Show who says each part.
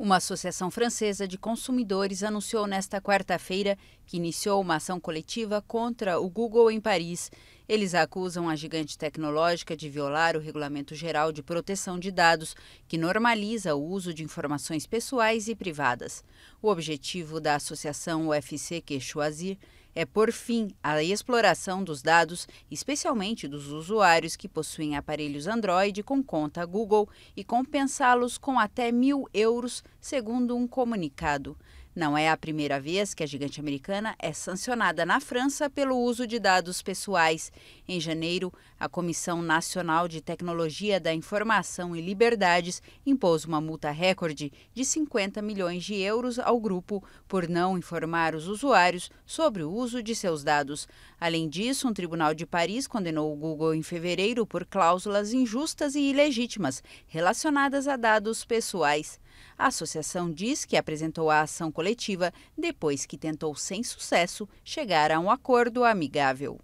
Speaker 1: Uma associação francesa de consumidores anunciou nesta quarta-feira que iniciou uma ação coletiva contra o Google em Paris. Eles acusam a gigante tecnológica de violar o Regulamento Geral de Proteção de Dados, que normaliza o uso de informações pessoais e privadas. O objetivo da associação UFC Queixoazir é por fim a exploração dos dados, especialmente dos usuários que possuem aparelhos Android com conta Google, e compensá-los com até mil euros, segundo um comunicado. Não é a primeira vez que a gigante americana é sancionada na França pelo uso de dados pessoais. Em janeiro, a Comissão Nacional de Tecnologia da Informação e Liberdades impôs uma multa recorde de 50 milhões de euros ao grupo por não informar os usuários sobre o uso de seus dados. Além disso, um tribunal de Paris condenou o Google em fevereiro por cláusulas injustas e ilegítimas relacionadas a dados pessoais. A associação diz que apresentou a ação coletiva depois que tentou, sem sucesso, chegar a um acordo amigável.